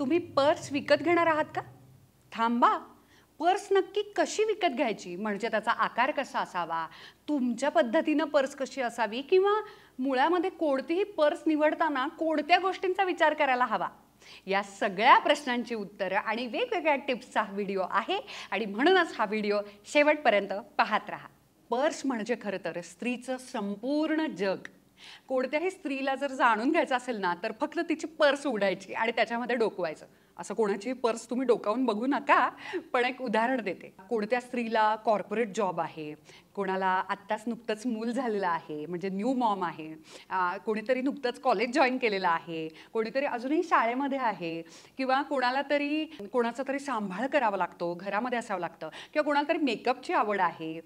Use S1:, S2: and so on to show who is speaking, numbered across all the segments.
S1: तुम्ही पर्स विकत घेणार आहात का थांबा पर्स नक्की कशी विकत घ्यायची म्हणजे त्याचा आकार कसा असावा तुमच्या पद्धतीनं पर्स कशी असावी किंवा मुळामध्ये कोणतीही पर्स निवडताना कोणत्या गोष्टींचा विचार करायला हवा या सगळ्या प्रश्नांची उत्तरं आणि वेगवेगळ्या टिप्सचा हा व्हिडिओ आहे आणि म्हणूनच हा व्हिडिओ शेवटपर्यंत पाहत राहा पर्स म्हणजे खरं तर स्त्रीचं संपूर्ण जग कोणत्याही स्त्रीला जर जाणून घ्यायचं असेल ना तर फक्त तिची पर्स उघडायची आणि त्याच्यामध्ये डोकवायचं असं कोणाची पर्स तुम्ही डोकावून बघू नका पण एक उदाहरण देते कोणत्या स्त्रीला कॉर्पोरेट जॉब आहे कोणाला आत्ताच नुकतंच मूल झालेलं आहे म्हणजे न्यू मॉम आहे कोणीतरी नुकतंच कॉलेज जॉईन केलेलं आहे कोणीतरी अजूनही शाळेमध्ये आहे किंवा कोणाला तरी कोणाचा तरी सांभाळ करावा लागतो घरामध्ये असावं लागतं किंवा कोणाला तरी मेकअपची आवड आहे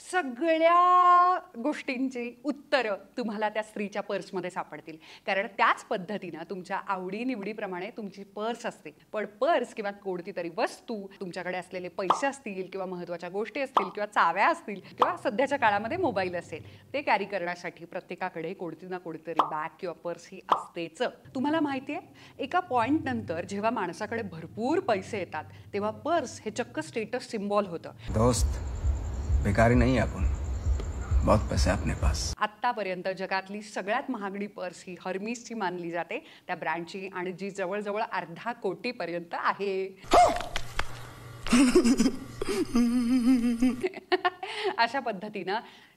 S1: सगळ्या गोष्टींची उत्तरं तुम्हाला त्या स्त्रीच्या पर्समध्ये सापडतील कारण त्याच पद्धतीनं तुमच्या आवडीनिवडीप्रमाणे तुमची पर्स असते पण पर्स किंवा कोणती तरी वस्तू तुमच्याकडे असलेले पैसे असतील किंवा महत्त्वाच्या गोष्टी असतील किंवा चाव्या असतील किंवा सध्याच्या काळामध्ये मोबाईल असेल ते कॅरी करण्यासाठी प्रत्येकाकडे कोणती ना कोणतीतरी बॅग किंवा पर्स ही असतेच तुम्हाला माहिती आहे एका पॉईंट नंतर जेव्हा माणसाकडे भरपूर पैसे येतात तेव्हा पर्स हे चक्क स्टेटस सिम्बॉल होतं बेकारी नाही आपण बहुत पैसे आपने पास आत्तापर्यंत जगातली सगळ्यात महागडी पर्स ही हर्मीसची मानली जाते त्या ब्रँडची आणि जी जवळजवळ अर्धा कोटी पर्यंत आहे अशा पद्धतीनं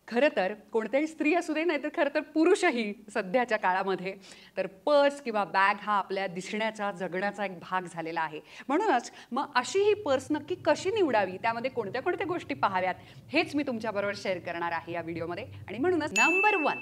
S1: खरं तर कोणत्याही स्त्री असू दे नाहीतर खरं तर पुरुषही सध्याच्या काळामध्ये तर पर्स किंवा बॅग हा आपल्या दिसण्याचा जगण्याचा एक भाग झालेला आहे म्हणूनच मग अशी ही पर्स नक्की कशी निवडावी त्यामध्ये कोणत्या कोणत्या गोष्टी पाहाव्यात हेच मी तुमच्याबरोबर शेअर करणार आहे या व्हिडिओमध्ये आणि म्हणूनच नंबर वन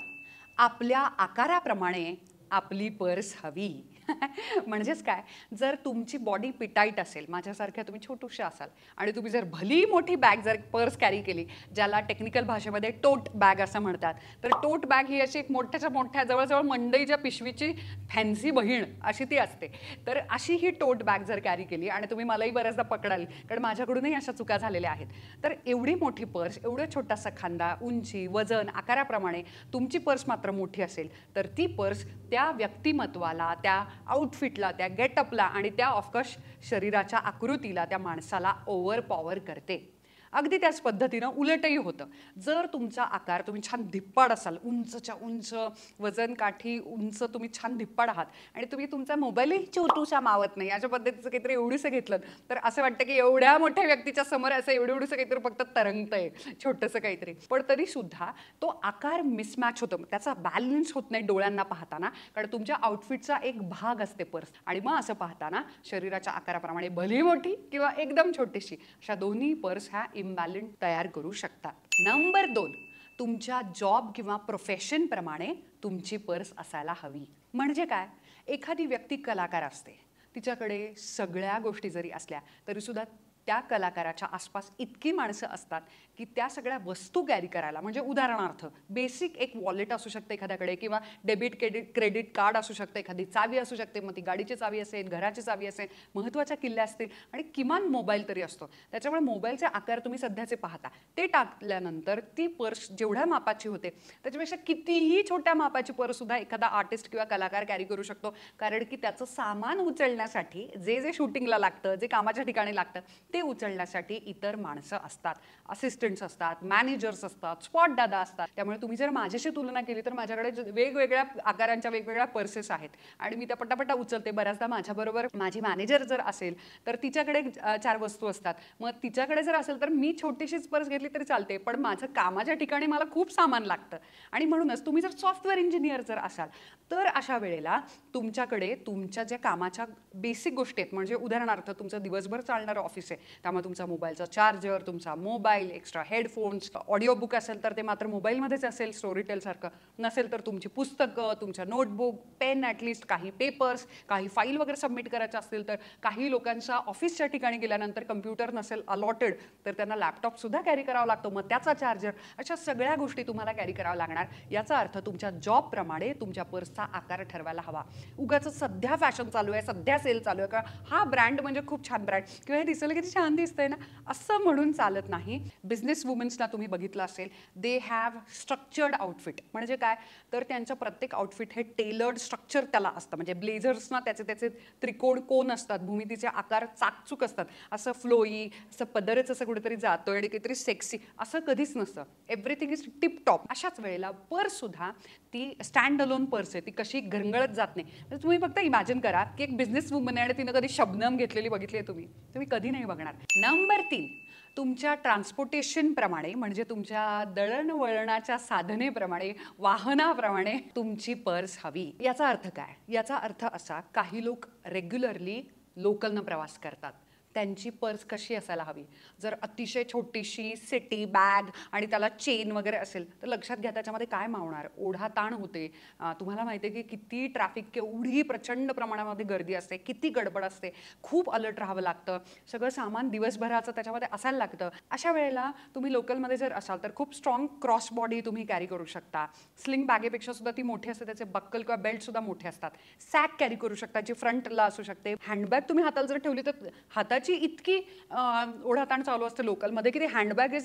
S1: आपल्या आकाराप्रमाणे आपली पर्स हवी म्हणजेच काय जर तुमची बॉडी पिटाईट असेल माझ्यासारख्या तुम्ही छोटूशा असाल आणि तुम्ही जर भली मोठी बॅग जर पर्स कॅरी केली ज्याला टेक्निकल भाषेमध्ये टोट बॅग असं म्हणतात तर टोट बॅग ही अशी एक मोठ्याच्या मोठ्या जवळजवळ मंडईच्या पिशवीची फॅन्सी बहीण अशी ती असते तर अशी ही टोट बॅग जर कॅरी केली आणि तुम्ही मलाही बऱ्याचदा पकडाल कारण माझ्याकडूनही अशा चुका झालेल्या आहेत तर एवढी मोठी पर्स एवढा छोटासा खांदा उंची वजन आकाराप्रमाणे तुमची पर्स मात्र मोठी असेल तर ती पर्स त्या व्यक्तिमत्वाला त्या आउटफिटला त्या गेटअपला आणि त्या ऑफकोर्स शरीराच्या आकृतीला त्या माणसाला ओव्हर पॉवर करते अगदी त्याच पद्धतीनं उलटही होतं जर तुमचा आकार तुम्ही छान धिप्पाड असाल उंचच्या उंच वजन काठी उंच तुम्ही छान धिप्पाड आहात आणि तुम्ही तुमचा मोबाईलही छोटूशा मावत नाही अशा पद्धतीचं काहीतरी एवढीसं घेतलं तर असं वाटतं की एवढ्या मोठ्या व्यक्तीच्या समोर असं एवढं एवढंसं काहीतरी फक्त आहे छोटंसं काहीतरी पण तरी सुद्धा तो आकार मिसमॅच होतो त्याचा बॅलन्स होत नाही डोळ्यांना पाहताना कारण तुमच्या आउटफिटचा एक भाग असते पर्स आणि मग असं पाहताना शरीराच्या आकाराप्रमाणे भली मोठी किंवा एकदम छोटीशी अशा दोन्ही पर्स ह्या इम्बॅलन्स तयार करू शकतात नंबर दोन तुमच्या जॉब किंवा प्रमाणे तुमची पर्स असायला हवी म्हणजे काय एखादी व्यक्ती कलाकार असते तिच्याकडे सगळ्या गोष्टी जरी असल्या तरीसुद्धा त्या कलाकाराच्या आसपास इतकी माणसं असतात की त्या सगळ्या वस्तू कॅरी करायला म्हणजे उदाहरणार्थ बेसिक एक वॉलेट असू शकते एखाद्याकडे किंवा डेबिट क्रेडिट क्रेडिट कार्ड असू शकते एखादी चावी असू शकते मग ती गाडीची चावी असेल घराची चावी असेल महत्त्वाच्या किल्ल्या असतील आणि किमान मोबाईल तरी असतो त्याच्यामुळे मोबाईलचे आकार तुम्ही सध्याचे पाहता ते टाकल्यानंतर ती पर्स जेवढ्या मापाची होते त्याच्यापेक्षा कितीही छोट्या मापाची सुद्धा एखादा आर्टिस्ट किंवा कलाकार कॅरी करू शकतो कारण की त्याचं सामान उचलण्यासाठी जे जे शूटिंगला लागतं जे कामाच्या ठिकाणी लागतं ते उचलण्यासाठी इतर माणसं असतात असिस्टंट्स असतात मॅनेजर्स असतात स्पॉट दादा असतात त्यामुळे तुम्ही जर माझ्याशी तुलना केली तर माझ्याकडे वेगवेगळ्या आकारांच्या वेगवेगळ्या पर्सेस आहेत आणि मी त्या पटापटा उचलते बऱ्याचदा माझ्याबरोबर माझी मॅनेजर जर असेल तर तिच्याकडे चार वस्तू असतात मग तिच्याकडे जर असेल तर मी छोटीशीच पर्स घेतली तरी चालते पण माझं कामाच्या ठिकाणी मला खूप सामान लागतं आणि म्हणूनच तुम्ही जर सॉफ्टवेअर इंजिनियर जर असाल तर अशा वेळेला तुमच्याकडे तुमच्या ज्या कामाच्या बेसिक गोष्टी आहेत म्हणजे उदाहरणार्थ तुमचं दिवसभर चालणारं ऑफिस आहे त्यामुळे तुमचा मोबाईलचा चार्जर तुमचा mobile extra headphones audio book असेल तर ते मात्र मोबाईलमध्येच असेल स्टोरी सारखं नसेल तर तुमची पुस्तकं तुमच्या नोटबुक पेन ॲटलिस्ट काही पेपर्स काही फाईल वगैरे सबमिट करायचं असतील तर काही लोकांच्या ऑफिसच्या ठिकाणी गेल्यानंतर कम्प्युटर नसेल अलॉटेड तर त्यांना लॅपटॉपसुद्धा कॅरी करावा लागतो मग त्याचा चार्जर अशा सगळ्या गोष्टी तुम्हाला कॅरी कराव्या लागणार याचा अर्थ तुमच्या जॉबप्रमाणे तुमच्या पर्सचा आकार ठरवायला हवा उगाच सध्या फॅशन चालू आहे सध्या सेल चालू आहे का हा ब्रँड म्हणजे खूप छान ब्रँड किंवा हे दिसलं छान दिसतंय ना असं म्हणून चालत नाही बिझनेस वुमेन्सला तुम्ही बघितलं असेल दे हॅव स्ट्रक्चर्ड आउटफिट म्हणजे काय तर त्यांचं प्रत्येक आउटफिट हे टेलर्ड स्ट्रक्चर त्याला असतं म्हणजे ब्लेझर्सना त्याचे त्याचे त्रिकोण कोण असतात भूमितीचे आकार चाकचूक असतात असं फ्लोई असं पदरच असं कुठेतरी जातोय आणि काहीतरी सेक्सी असं कधीच नसतं एव्हरीथिंग इज टिप टॉप अशाच वेळेला सुद्धा ती स्टँड अलोन पर्स आहे ती कशी घरंगळत जात नाही म्हणजे तुम्ही फक्त इमॅजिन करा की एक बिझनेस वुमन आहे आणि तिनं कधी शबनम घेतलेली बघितली आहे तुम्ही तुम्ही कधी नाही बघणार लागणार नंबर तीन तुमच्या ट्रान्सपोर्टेशन प्रमाणे म्हणजे तुमच्या दळणवळणाच्या साधनेप्रमाणे वाहनाप्रमाणे तुमची पर्स हवी याचा अर्थ काय याचा अर्थ असा काही लोक रेग्युलरली लोकलनं प्रवास करतात त्यांची पर्स कशी असायला हवी जर अतिशय छोटीशी सिटी बॅग आणि त्याला चेन वगैरे असेल तर लक्षात घ्या त्याच्यामध्ये काय मावणार ओढा ताण होते तुम्हाला माहिती आहे की किती ट्रॅफिक केवढी प्रचंड प्रमाणामध्ये गर्दी असते किती गडबड असते खूप अलर्ट राहावं लागतं सगळं सामान दिवसभराचं त्याच्यामध्ये असायला लागतं अशा वेळेला तुम्ही लोकलमध्ये जर असाल तर खूप स्ट्रॉंग क्रॉस बॉडी तुम्ही कॅरी करू शकता स्लिंग बॅगेपेक्षा सुद्धा ती मोठी असते त्याचे बक्कल किंवा बेल्टसुद्धा मोठे असतात सॅक कॅरी करू शकता जी फ्रंटला असू शकते हँडबॅग तुम्ही हाताला जर ठेवली तर हातात त्याची इतकी ओढाताण चालू असते लोकलमध्ये की ते हँडबॅग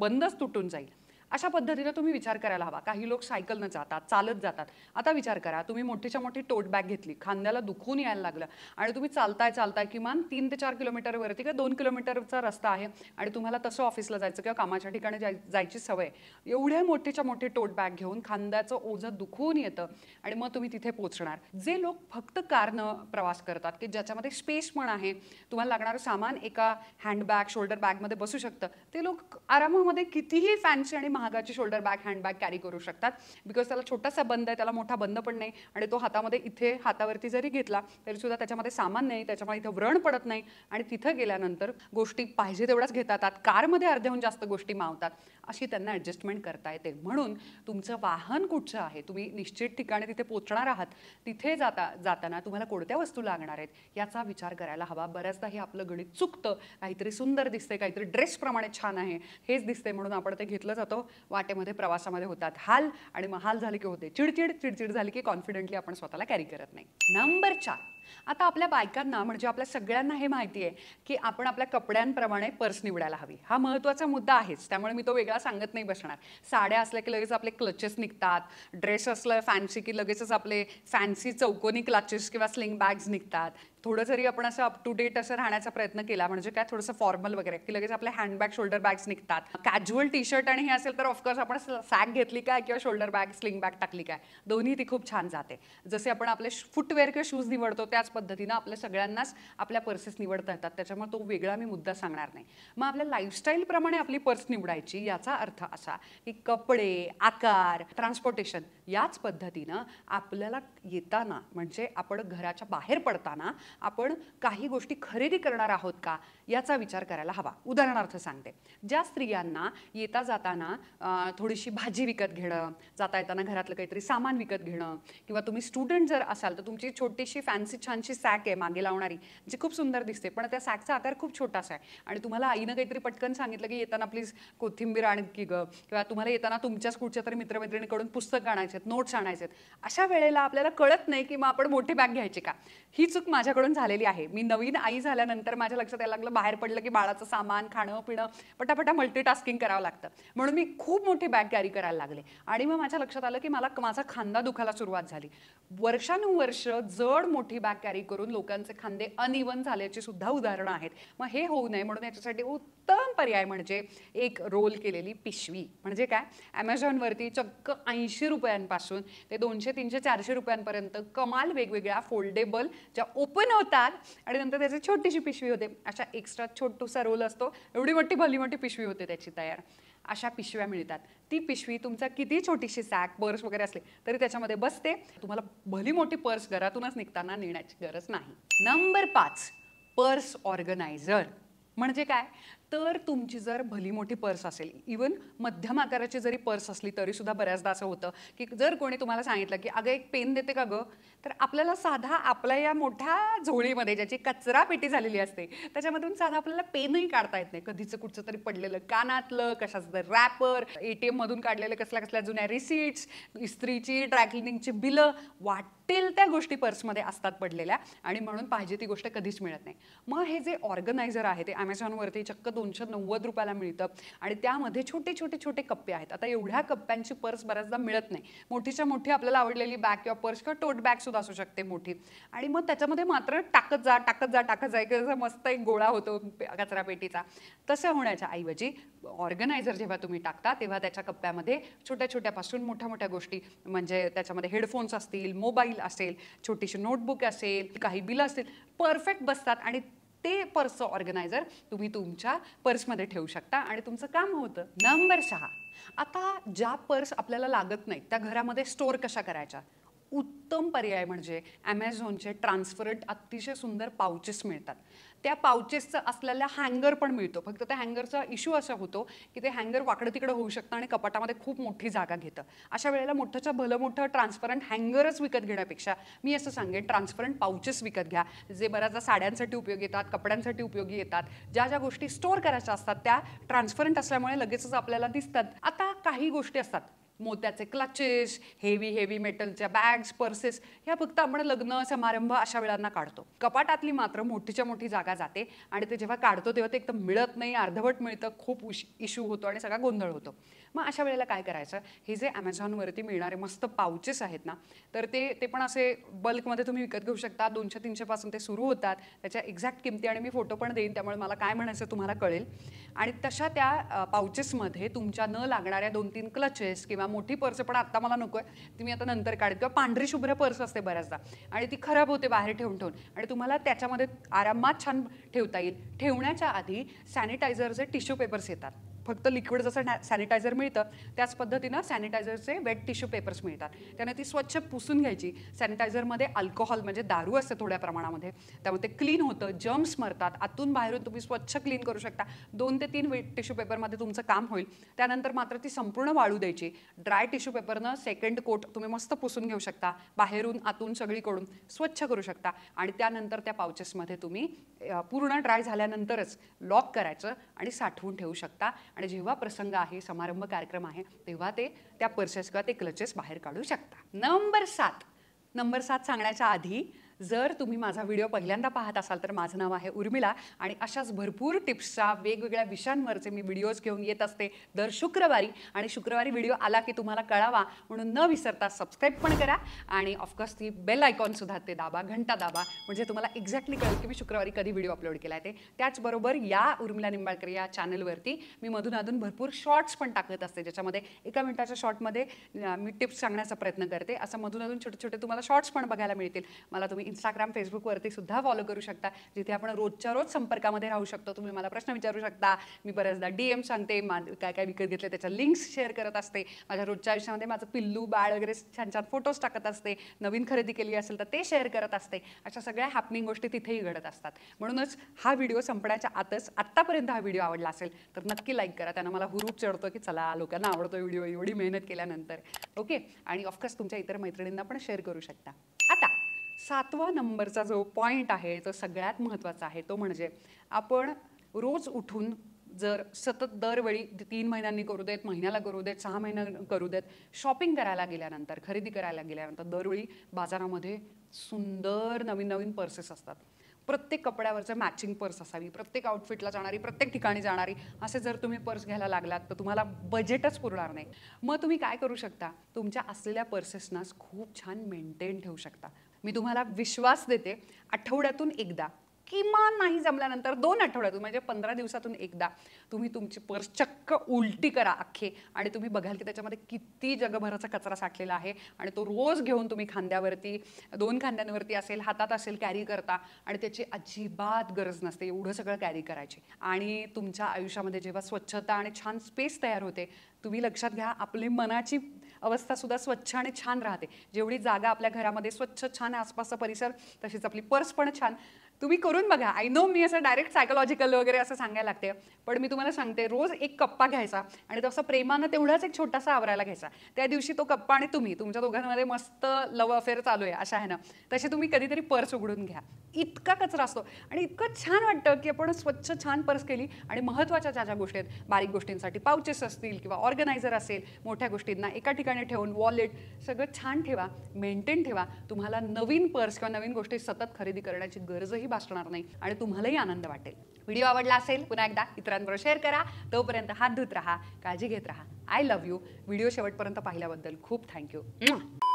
S1: बंदच तुटून जाईल अशा पद्धतीनं तुम्ही विचार करायला हवा काही लोक सायकलनं जातात चालत जातात आता विचार करा तुम्ही मोठीच्या मोठी टोट बॅग घेतली खांद्याला दुखून यायला लागलं आणि तुम्ही चालताय चालताय किमान तीन ते चार किलोमीटरवरती किंवा दोन किलोमीटरचा रस्ता आहे आणि तुम्हाला तसं ऑफिसला जायचं किंवा कामाच्या ठिकाणी जाय जायची सवय एवढ्या मोठीच्या मोठी टोट बॅग घेऊन खांद्याचं ओझं दुखून येतं आणि मग तुम्ही तिथे पोचणार जे लोक फक्त कारनं प्रवास करतात की ज्याच्यामध्ये स्पेस पण आहे तुम्हाला लागणारं सामान एका हँडबॅग शोल्डर बॅगमध्ये बसू शकतं ते लोक आरामामध्ये कितीही फॅन्सी आणि महागाची शोल्डर बॅग हँडबॅग कॅरी करू शकतात बिकॉज त्याला छोटासा बंद आहे त्याला मोठा बंद पण नाही आणि तो हातामध्ये इथे हातावरती जरी घेतला तरीसुद्धा त्याच्यामध्ये सामान नाही त्याच्यामुळे इथे व्रण पडत नाही आणि तिथं गेल्यानंतर गोष्टी पाहिजे तेवढ्याच घेतात कारमध्ये अर्ध्याहून जास्त गोष्टी मावतात अशी त्यांना ॲडजस्टमेंट करता येते म्हणून तुमचं वाहन कुठचं आहे तुम्ही निश्चित ठिकाणी तिथे पोचणार आहात तिथे जाता जाताना तुम्हाला कोणत्या वस्तू लागणार आहेत याचा विचार करायला हवा बऱ्याचदा हे आपलं गणित चुकतं काहीतरी सुंदर दिसते काहीतरी ड्रेसप्रमाणे छान आहे हेच दिसते म्हणून आपण ते घेतलं जातो वाटेमध्ये प्रवासामध्ये होतात हाल आणि महाल हाल झाले की होते चिडचिड चिडचिड झाली की कॉन्फिडेंटली आपण स्वतःला कॅरी करत नाही नंबर चार आता आपल्या बायकांना म्हणजे आपल्या सगळ्यांना हे माहिती आहे की आपण आपल्या कपड्यांप्रमाणे पर्स निवडायला हवी हा महत्त्वाचा मुद्दा आहेच त्यामुळे मी तो वेगळा सांगत नाही बसणार साड्या असल्या की लगेच आपले क्लचेस निघतात ड्रेस असलं फॅन्सी की लगेचच आपले फॅन्सी चौकोनी क्लचेस किंवा स्लिंग बॅग्स निघतात थोडं जरी आपण असं अप टू डेट असं राहण्याचा प्रयत्न केला म्हणजे काय थोडंसं फॉर्मल वगैरे की लगेच आपले हँडबॅग शोल्डर बॅग्स निघतात कॅज्युअल टी शर्ट आणि हे असेल तर ऑफकोर्स आपण सॅग घेतली काय किंवा शोल्डर बॅग स्लिंग बॅग टाकली काय दोन्ही ती खूप छान जाते जसे आपण आपले फुटवेअर किंवा शूज निवडतो त्या त्याच पद्धतीनं आपल्या सगळ्यांनाच आपल्या पर्सेस निवडता येतात त्याच्यामुळे तो वेगळा मी मुद्दा सांगणार नाही मग आपल्या लाईफस्टाईलप्रमाणे आपली पर्स निवडायची याचा अर्थ असा की कपडे आकार ट्रान्सपोर्टेशन याच पद्धतीनं आपल्याला येताना म्हणजे आपण घराच्या बाहेर पडताना आपण काही गोष्टी खरेदी करणार आहोत का याचा विचार करायला हवा उदाहरणार्थ सांगते ज्या स्त्रियांना येता जाताना थोडीशी भाजी विकत घेणं जाता येताना घरातलं काहीतरी सामान विकत घेणं किंवा तुम्ही स्टुडंट जर असाल तर तुमची छोटीशी फॅन्सी छानशी सॅक आहे मागे लावणारी जी खूप सुंदर दिसते पण त्या सॅकचा आकार खूप छोटासा आहे आणि तुम्हाला आईनं काहीतरी पटकन सांगितलं की येताना प्लीज कोथिंबीर आण की ग किंवा तुम्हाला येताना तुमच्याच कुठच्या तरी मित्रमैत्रिणीकडून पुस्तक आणायचे आहेत नोट्स आणायचे आहेत अशा वेळेला आपल्याला कळत नाही की मग आपण मोठी बॅग घ्यायची का ही चूक माझ्याकडून झालेली आहे मी नवीन आई झाल्यानंतर माझ्या लक्षात यायला लागलं बाहेर पडलं की बाळाचं सामान खाणं पिणं पटापटा मल्टीटास्किंग करावं लागतं म्हणून मी खूप मोठी बॅग कॅरी करायला लागले आणि मग माझ्या लक्षात आलं की मला माझा खांदा दुखायला सुरुवात झाली वर्षानुवर्ष जड मोठी बॅग कॅरी करून लोकांचे खांदे अनइवन झाल्याची सुद्धा उदाहरणं आहेत मग हे होऊ नये म्हणून याच्यासाठी उत्तम पर्याय म्हणजे एक रोल केलेली पिशवी म्हणजे काय वरती चक्क ऐंशी रुपयांपासून ते दोनशे तीनशे चारशे रुपयांपर्यंत कमाल वेगवेगळ्या फोल्डेबल ज्या ओपन होतात आणि नंतर त्याची छोटीशी पिशवी होते अशा एक्स्ट्रा छोटूसा रोल असतो एवढी मोठी भली मोठी पिशवी होते त्याची तयार अशा पिशव्या मिळतात ती पिशवी तुमचा किती छोटीशी सॅक पर्स वगैरे असले तरी त्याच्यामध्ये बसते तुम्हाला भली मोठी पर्स घरातूनच निघताना नेण्याची गरज नाही नंबर पाच पर्स ऑर्गनायझर म्हणजे काय तर तुमची जर भली मोठी पर्स असेल इवन मध्यम आकाराची जरी पर्स असली तरीसुद्धा बऱ्याचदा असं होतं की जर कोणी तुम्हाला सांगितलं की अगं एक पेन देते का गं तर आपल्याला साधा आपल्या या मोठ्या झोळीमध्ये ज्याची कचरा पेटी झालेली असते त्याच्यामधून साधा आपल्याला पेनही काढता येत नाही कधीचं कुठचं तरी पडलेलं कानातलं कशाचं तर रॅपर ए टी एममधून काढलेलं कसल्या कसल्या जुन्या रिसिट्स इस्त्रीची ड्रायक्लिनिंगची बिलं वाटेल त्या गोष्टी पर्समध्ये असतात पडलेल्या आणि म्हणून पाहिजे ती गोष्ट कधीच मिळत नाही मग हे जे ऑर्गनायझर आहे ते आय ॲमेझॉनवरती चक्क दोनशे नव्वद रुपयाला मिळतं आणि त्यामध्ये छोटे छोटे छोटे कप्पे आहेत आता एवढ्या कप्प्यांची पर्स बऱ्याचदा मिळत नाही मोठीच्या मोठी आपल्याला आवडलेली बॅग किंवा पर्स किंवा टोट बॅग सुद्धा असू शकते मोठी आणि मग त्याच्यामध्ये मात्र टाकत जा टाकत जा टाकत जा एक मस्त एक गोळा होतो कचरापेटीचा तसं होण्याच्या ऐवजी ऑर्गनायझर जेव्हा तुम्ही टाकता तेव्हा त्याच्या कप्प्यामध्ये छोट्या छोट्यापासून मोठ्या मोठ्या गोष्टी म्हणजे त्याच्यामध्ये हेडफोन्स असतील मोबाईल असेल छोटीशी नोटबुक असेल काही बिल असतील परफेक्ट बसतात आणि ते पर्स ऑर्गनायझर तुम्ही तुमच्या पर्समध्ये ठेवू शकता आणि तुमचं काम होतं नंबर सहा आता ज्या पर्स आपल्याला लागत नाहीत त्या घरामध्ये स्टोअर कशा करायच्या उत्तम पर्याय म्हणजे ॲमेझॉनचे ट्रान्सपरंट अतिशय सुंदर पाउचेस मिळतात त्या पाउचेसचं असलेला हँगर पण मिळतो फक्त त्या हँगरचा इश्यू असा होतो की ते हँगर वाकडं तिकडं होऊ शकतं आणि कपाटामध्ये खूप मोठी जागा घेतं अशा वेळेला मोठंच्या भलं मोठं ट्रान्सपरंट हँगरच विकत घेण्यापेक्षा मी असं सांगेन ट्रान्सपरंट पाउचेस विकत घ्या जे बऱ्याचदा साड्यांसाठी उपयोगी येतात कपड्यांसाठी उपयोगी येतात ज्या ज्या गोष्टी स्टोअर करायच्या असतात त्या ट्रान्सपरंट असल्यामुळे लगेचच आपल्याला दिसतात आता काही गोष्टी असतात मोत्याचे क्लचेस हेवी हेवी मेटलच्या बॅग्स पर्सेस ह्या फक्त आपण लग्न समारंभ अशा वेळांना काढतो कपाटातली मात्र मोठीच्या मोठी जागा जाते आणि ते जेव्हा काढतो तेव्हा ते एकदम मिळत नाही अर्धवट मिळतं खूप इश्यू होतो आणि सगळा गोंधळ होतो मग अशा वेळेला काय करायचं हे जे ॲमेझॉनवरती मिळणारे मस्त पाउचेस आहेत ना तर ते ते पण असे बल्कमध्ये तुम्ही विकत घेऊ शकता दोनशे तीनशेपासून ते सुरू होतात त्याच्या एक्झॅक्ट किमती आणि मी फोटो पण देईन त्यामुळे मला काय म्हणायचं तुम्हाला कळेल आणि तशा त्या पाउचेसमध्ये तुमच्या न लागणाऱ्या दोन तीन क्लचेस किंवा मोठी पर्स पण आत्ता मला नको आहे ती मी आता नंतर काढेल किंवा पांढरी शुभ्र पर्स असते बऱ्याचदा आणि ती खराब होते बाहेर ठेवून ठेवून आणि तुम्हाला त्याच्यामध्ये आरामात छान ठेवता येईल ठेवण्याच्या आधी सॅनिटायझरचे टिश्यू पेपर्स येतात फक्त लिक्विड जसं सॅनिटायझर मिळतं त्याच पद्धतीनं सॅनिटायझरचे वेट टिश्यू पेपर्स मिळतात त्याने ती स्वच्छ पुसून घ्यायची सॅनिटायझरमध्ये अल्कोहोल म्हणजे दारू असते थोड्या प्रमाणामध्ये त्यामुळे ते क्लीन होतं जम्स मरतात आतून बाहेरून तुम्ही स्वच्छ क्लीन करू शकता दोन ते तीन वेट टिश्यू पेपरमध्ये तुमचं काम होईल त्यानंतर मात्र ती संपूर्ण वाळू द्यायची ड्राय टिश्यू पेपरनं सेकंड कोट तुम्ही मस्त पुसून घेऊ शकता बाहेरून आतून सगळीकडून स्वच्छ करू शकता आणि त्यानंतर त्या पाउचेसमध्ये तुम्ही पूर्ण ड्राय झाल्यानंतरच लॉक करायचं आणि साठवून ठेवू शकता आणि जेव्हा प्रसंग आहे समारंभ कार्यक्रम आहे तेव्हा ते त्या पर्सेस किंवा ते क्लचेस बाहेर काढू शकता नंबर सात नंबर सात सांगण्याच्या आधी जर तुम्ही माझा व्हिडिओ पहिल्यांदा पाहत असाल तर माझं नाव आहे उर्मिला आणि अशाच भरपूर टिप्सच्या वेगवेगळ्या विषयांवरचे मी व्हिडिओज घेऊन येत असते दर शुक्रवारी आणि शुक्रवारी व्हिडिओ आला की तुम्हाला कळावा म्हणून न विसरता सबस्क्राईब पण करा आणि ऑफकोर्स ती बेल आयकॉनसुद्धा ते दाबा घंटा दाबा म्हणजे तुम्हाला एक्झॅक्टली कळेल की मी शुक्रवारी कधी व्हिडिओ अपलोड केला आहे ते त्याचबरोबर या उर्मिला निंबाळकर या चॅनलवरती मी मधून अधून भरपूर शॉर्ट्स पण टाकत असते ज्याच्यामध्ये एका मिनिटाच्या शॉर्टमध्ये मी टिप्स सांगण्याचा प्रयत्न करते असं मधून अधून छोटे छोटे तुम्हाला शॉर्ट्स पण बघायला मिळतील मला तुम्ही इंस्टाग्राम फेसबुकवरती सुद्धा फॉलो करू शकता जिथे आपण रोजच्या रोज संपर्कामध्ये राहू शकतो तुम्ही मला प्रश्न विचारू शकता मी बऱ्याचदा डी एम सांगते काय काय विकत घेतले त्याच्या लिंक्स शेअर करत असते माझ्या रोजच्या आयुष्यामध्ये माझं पिल्लू बाळ वगैरे छान छान फोटोज टाकत असते नवीन खरेदी केली असेल तर ते शेअर करत असते अशा सगळ्या हॅपनिंग गोष्टी तिथेही घडत असतात म्हणूनच हा व्हिडिओ संपण्याच्या आतच आत्तापर्यंत हा व्हिडिओ आवडला असेल तर नक्की लाईक करा त्यानं मला हुरूप चढतो की चला लोकांना आवडतो व्हिडिओ एवढी मेहनत केल्यानंतर ओके आणि ऑफकोर्स तुमच्या इतर मैत्रिणींना पण शेअर करू शकता सातवा नंबरचा जो पॉईंट आहे तो सगळ्यात महत्त्वाचा आहे तो म्हणजे आपण रोज उठून जर सतत दरवेळी तीन महिन्यांनी करू देत महिन्याला करू देत सहा महिन्या करू देत शॉपिंग करायला गेल्यानंतर खरेदी करायला गेल्यानंतर दरवेळी बाजारामध्ये सुंदर नवीन नवीन पर्सेस असतात प्रत्येक कपड्यावरचं मॅचिंग पर्स असावी प्रत्येक आउटफिटला जाणारी प्रत्येक ठिकाणी जाणारी असे जर तुम्ही पर्स घ्यायला लागलात तर तुम्हाला बजेटच पुरणार नाही मग तुम्ही काय करू शकता तुमच्या असलेल्या पर्सेसनाच खूप छान मेंटेन ठेवू शकता मी तुम्हाला विश्वास देते आठवड्यातून एकदा किमान नाही जमल्यानंतर दोन आठवड्यातून म्हणजे पंधरा दिवसातून एकदा तुम्ही तुमची पर्स चक्क उलटी करा अख्खे आणि तुम्ही बघाल की त्याच्यामध्ये किती जगभराचा कचरा साठलेला आहे आणि तो रोज घेऊन तुम्ही खांद्यावरती दोन खांद्यांवरती असेल हातात असेल कॅरी करता आणि त्याची अजिबात गरज नसते एवढं सगळं कॅरी करायची आणि तुमच्या आयुष्यामध्ये जेव्हा स्वच्छता आणि छान स्पेस तयार होते तुम्ही लक्षात घ्या आपली मनाची अवस्थासुद्धा स्वच्छ आणि छान राहते जेवढी जागा आपल्या घरामध्ये स्वच्छ छान आसपासचा परिसर तशीच आपली पर्स पण छान तुम्ही करून बघा आय नो मी असं डायरेक्ट सायकोलॉजिकल वगैरे असं सांगायला लागते पण मी तुम्हाला सांगते रोज एक कप्पा घ्यायचा आणि तसं प्रेमानं तेवढाच एक छोटासा आवरायला घ्यायचा त्या दिवशी तो कप्पा आणि तुम्ही तुमच्या दोघांमध्ये मस्त लव अफेअर चालू आहे अशा आहे ना तसे तुम्ही कधीतरी पर्स उघडून घ्या इतका कचरा असतो आणि इतकं छान वाटतं की आपण स्वच्छ छान पर्स केली आणि महत्त्वाच्या ज्या ज्या गोष्टी आहेत बारीक गोष्टींसाठी पाउचेस असतील किंवा ऑर्गनायझर असेल मोठ्या गोष्टींना एका ठिकाणी ठेवून वॉलेट सगळं छान ठेवा मेंटेन ठेवा तुम्हाला नवीन पर्स किंवा नवीन गोष्टी सतत खरेदी करण्याची गरजही भासणार नाही आणि तुम्हालाही आनंद वाटेल व्हिडिओ आवडला असेल पुन्हा एकदा इतरांबरोबर शेअर करा तोपर्यंत हात धुत राहा काळजी घेत राहा आय लव्ह यू व्हिडिओ शेवटपर्यंत पाहिल्याबद्दल खूप थँक्यू